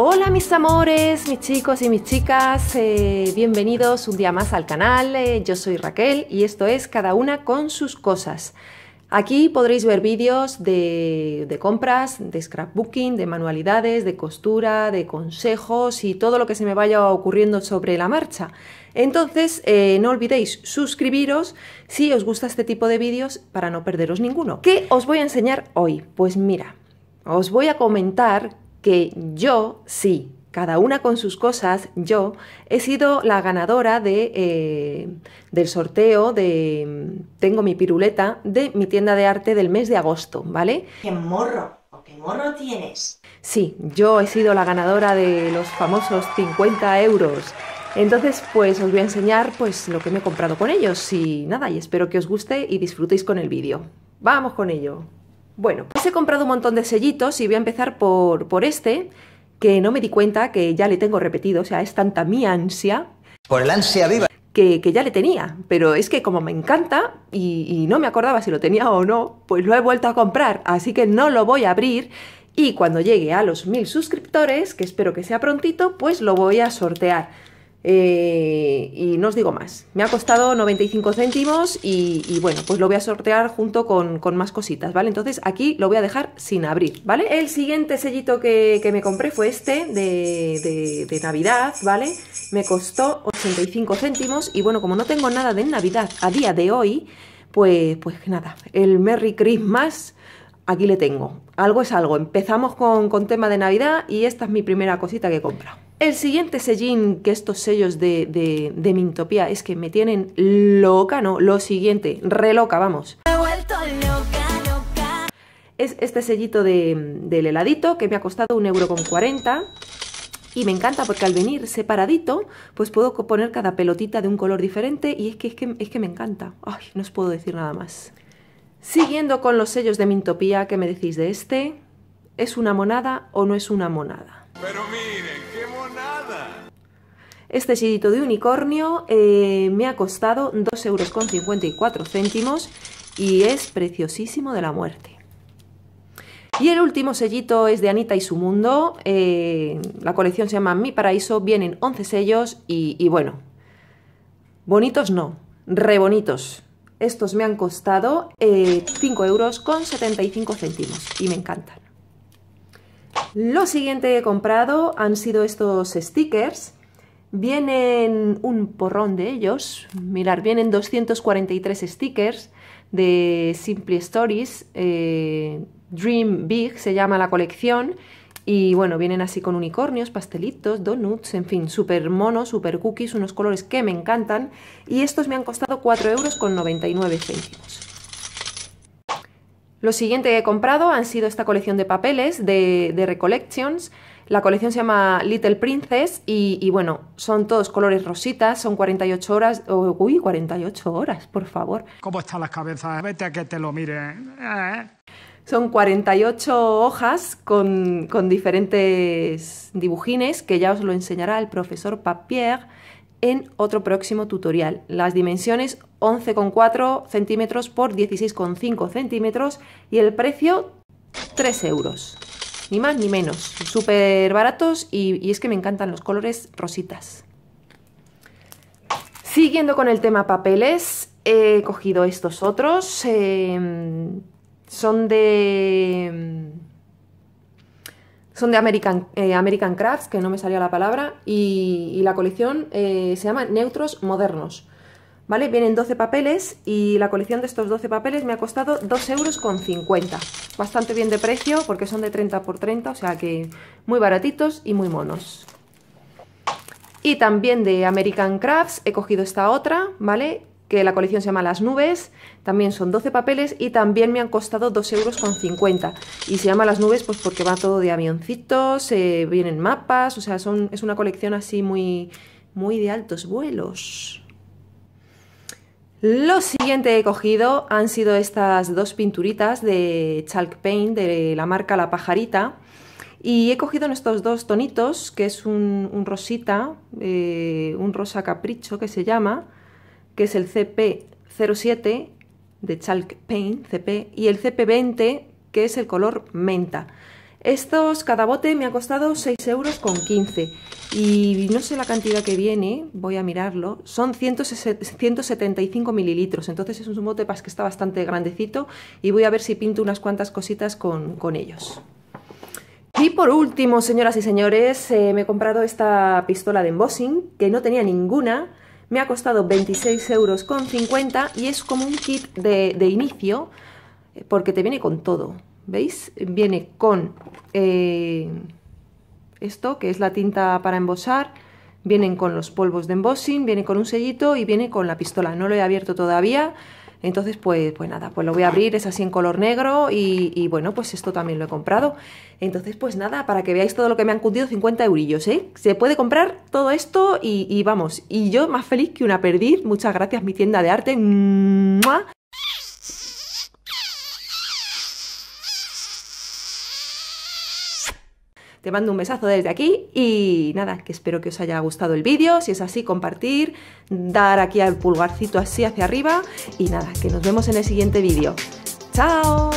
Hola mis amores, mis chicos y mis chicas, eh, bienvenidos un día más al canal, eh, yo soy Raquel y esto es Cada una con sus cosas. Aquí podréis ver vídeos de, compras, de scrapbooking, de manualidades, de costura, de consejos y todo lo que se me vaya ocurriendo sobre la marcha. Entonces, eh, no olvidéis suscribiros si os gusta este tipo de vídeos para no perderos ninguno. ¿Qué os voy a enseñar hoy? Pues mira, os voy a comentar que yo sí, cada una con sus cosas, yo he sido la ganadora de, eh, del sorteo de Tengo mi piruleta de mi tienda de arte del mes de agosto, ¿vale? ¡Qué morro! ¿Qué morro tienes? Sí, yo he sido la ganadora de los famosos 50 euros. Entonces, pues os voy a enseñar pues lo que me he comprado con ellos y nada, y espero que os guste y disfrutéis con el vídeo. ¡Vamos con ello! Bueno, pues he comprado un montón de sellitos y voy a empezar por, por este, que no me di cuenta que ya le tengo repetido, o sea, es tanta mi ansia. Por el ansia viva. Que, que, ya le tenía, pero es que como me encanta y, y, no me acordaba si lo tenía o no, pues lo he vuelto a comprar, así que no lo voy a abrir y cuando llegue a los mil suscriptores, que espero que sea prontito, pues lo voy a sortear. Eh, y no os digo más. Me ha costado 95 céntimos y, bueno, pues lo voy a sortear junto con, más cositas, ¿vale? Entonces aquí lo voy a dejar sin abrir, ¿vale? El siguiente sellito que, me compré fue este de, Navidad, ¿vale? Me costó 85 céntimos y bueno, como no tengo nada de Navidad a día de hoy, pues, pues nada, el Merry Christmas aquí le tengo. Algo es algo. Empezamos con, con tema de Navidad y esta es mi primera cosita que he el siguiente sellín, que estos sellos de, Mintopia Mintopía es que me tienen loca, ¿no? Lo siguiente, re loca, vamos. he vuelto loca, loca. Es este sellito de, del heladito que me ha costado un euro Y me encanta porque al venir separadito, pues puedo poner cada pelotita de un color diferente y es que, es que, es que me encanta. Ay, no os puedo decir nada más. Siguiendo con los sellos de Mintopía, ¿qué me decís de este? ¿Es una monada o no es una monada? Pero miren. Este sellito de unicornio eh, me ha costado 2,54 euros y es preciosísimo de la muerte. Y el último sellito es de Anita y su mundo. Eh, la colección se llama Mi Paraíso. Vienen 11 sellos y, bueno, bonitos no, re bonitos. Estos me han costado eh, euros con céntimos y me encantan. Lo siguiente que he comprado han sido estos stickers. Vienen un porrón de ellos. Mirar, vienen 243 stickers de Simple Stories. Eh, Dream Big se llama la colección. Y bueno, vienen así con unicornios, pastelitos, donuts, en fin, super monos, super cookies, unos colores que me encantan. Y estos me han costado 4,99 euros. Lo siguiente que he comprado han sido esta colección de papeles de, Recollections. La colección se llama Little Princess y, bueno, son todos colores rositas, son 48 horas. uy, 48 horas, por favor. ¿Cómo están las cabezas? Vete a que te lo miren. Eh. Son 48 hojas con, diferentes dibujines que ya os lo enseñará el profesor Papier en otro próximo tutorial. Las dimensiones 11,4 centímetros por 16,5 centímetros y el precio 3 euros. Ni más ni menos. Súper baratos y, es que me encantan los colores rositas. Siguiendo con el tema papeles, he cogido estos otros. Eh, son de son de American, eh, American Crafts, que no me salía la palabra, y, la colección eh, se llama Neutros Modernos. ¿Vale? Vienen 12 papeles y la colección de estos 12 papeles me ha costado 2,50 euros. Bastante bien de precio porque son de 30 por 30, o sea que muy baratitos y muy monos. Y también de American Crafts he cogido esta otra, ¿vale? que la colección se llama Las Nubes, también son 12 papeles y también me han costado 2,50 euros. Y se llama Las Nubes pues porque va todo de avioncitos, eh, vienen mapas, o sea, son, es una colección así muy, muy de altos vuelos. Lo siguiente que he cogido han sido estas dos pinturitas de Chalk Paint de la marca La Pajarita. Y he cogido en estos dos tonitos, que es un, rosita, eh, un rosa capricho que se llama, que es el CP07 de Chalk Paint, CP, y el CP20, que es el color menta. Estos, cada bote me ha costado 6 euros con 15 y no sé la cantidad que viene, voy a mirarlo, son 175 mililitros, entonces es un bote que está bastante grandecito y voy a ver si pinto unas cuantas cositas con, con ellos. Y por último, señoras y señores, eh, me he comprado esta pistola de embossing, que no tenía ninguna, me ha costado 26,50 euros y es como un kit de, de, inicio eh, porque te viene con todo. ¿Veis? Viene con eh, esto, que es la tinta para embosar, vienen con los polvos de embossing, viene con un sellito y viene con la pistola. No lo he abierto todavía. Entonces, pues, pues nada, pues lo voy a abrir, es así en color negro y, bueno, pues esto también lo he comprado. Entonces, pues nada, para que veáis todo lo que me han cundido, 50 eurillos, ¿eh? Se puede comprar todo esto y, vamos, y yo más feliz que una perdiz. Muchas gracias, mi tienda de arte. Te mando un besazo desde aquí y nada, que espero que os haya gustado el vídeo. Si es así, compartir, dar aquí al pulgarcito así hacia arriba y nada, que nos vemos en el siguiente vídeo. ¡Chao!